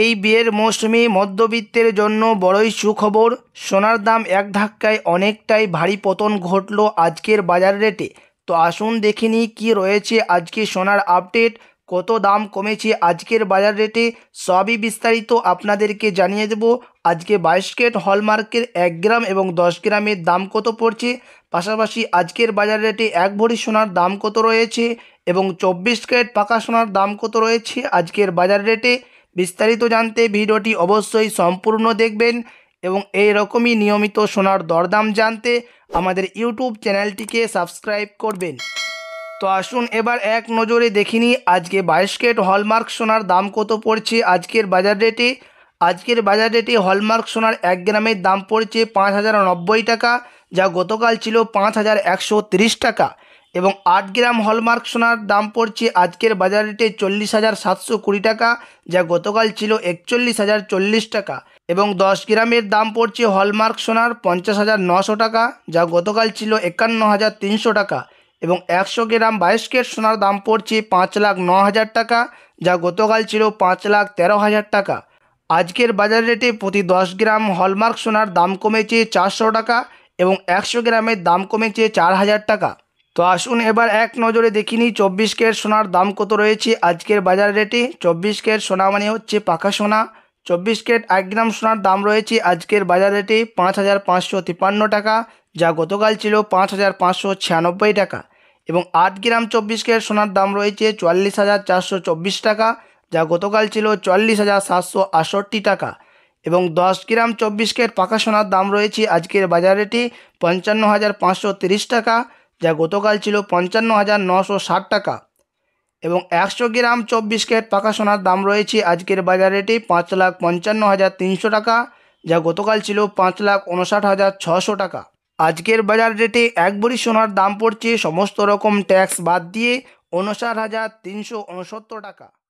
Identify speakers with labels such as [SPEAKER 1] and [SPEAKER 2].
[SPEAKER 1] এই বিয়ের মৌসুমে মধ্যবিত্তের জন্য বড়ই সুখবর সোনার দাম এক ধাক্কায় অনেকটাই ভারী পতন ঘটল আজকের বাজার রেটে তো আসুন দেখিনি কি কী রয়েছে আজকে সোনার আপডেট কত দাম কমেছে আজকের বাজার রেটে সবই বিস্তারিত আপনাদেরকে জানিয়ে দেব আজকে বাইশ কেট হলমার্কের এক গ্রাম এবং দশ গ্রামের দাম কত পড়ছে পাশাপাশি আজকের বাজার রেটে এক ভরি সোনার দাম কত রয়েছে এবং চব্বিশ কেট পাকা সোনার দাম কত রয়েছে আজকের বাজার রেটে বিস্তারিত জানতে ভিডিওটি অবশ্যই সম্পূর্ণ দেখবেন এবং এই রকমই নিয়মিত সোনার দরদাম জানতে আমাদের ইউটিউব চ্যানেলটিকে সাবস্ক্রাইব করবেন তো আসুন এবার এক নজরে দেখিনি আজকে বাইশ কেট হলমার্ক সোনার দাম কত পড়ছে আজকের বাজার রেটে আজকের বাজার রেটে হলমার্ক সোনার এক গ্রামের দাম পড়ছে পাঁচ হাজার নব্বই টাকা যা গতকাল ছিল পাঁচ হাজার একশো তিরিশ টাকা এবং আট গ্রাম হলমার্ক সোনার দাম পড়ছে আজকের বাজার রেটে চল্লিশ হাজার সাতশো কুড়ি টাকা যা গতকাল ছিল একচল্লিশ হাজার চল্লিশ টাকা এবং দশ গ্রামের দাম পড়ছে হলমার্ক সোনার পঞ্চাশ হাজার নশো টাকা যা গতকাল ছিল একান্ন হাজার তিনশো টাকা এবং একশো গ্রাম বাইশ সোনার দাম পড়ছে পাঁচ লাখ ন হাজার টাকা যা গতকাল ছিল পাঁচ লাখ তেরো হাজার টাকা আজকের বাজার রেটে প্রতি দশ গ্রাম হলমার্ক সোনার দাম কমেছে চারশো টাকা এবং একশো গ্রামের দাম কমেছে চার হাজার টাকা তো আসুন এবার এক নজরে দেখিনি চব্বিশ ক্যারেট সোনার দাম কত রয়েছে আজকের বাজার রেটে চব্বিশ ক্যারেট সোনা মানে হচ্ছে পাকা সোনা চব্বিশ কেট এক গ্রাম সোনার দাম রয়েছে আজকের বাজার রেটে পাঁচ হাজার পাঁচশো তিপান্ন টাকা যা গতকাল ছিল পাঁচ হাজার পাঁচশো ছিয়ানব্বই টাকা এবং আট গ্রাম চব্বিশ ক্যারেট সোনার দাম রয়েছে চুয়াল্লিশ হাজার চারশো চব্বিশ টাকা যা গতকাল ছিল চুয়াল্লিশ হাজার সাতশো আষট্টি টাকা এবং দশ গ্রাম চব্বিশ কেট পাকা সোনার দাম রয়েছে আজকের বাজার রেটে পঞ্চান্ন হাজার পাঁচশো তিরিশ টাকা যা গতকাল ছিল পঞ্চান্ন হাজার নশো ষাট টাকা এবং একশো গ্রাম চব্বিশ কেট পাকা সোনার দাম রয়েছে আজকের বাজারেটি পাঁচ লাখ পঞ্চান্ন হাজার তিনশো টাকা যা গতকাল ছিল পাঁচ লাখ উনষাট হাজার ছশো টাকা আজকের বাজার রেটে এক বড়ি সোনার দাম পড়ছে সমস্ত রকম ট্যাক্স বাদ দিয়ে উনষাট হাজার তিনশো উনসত্তর টাকা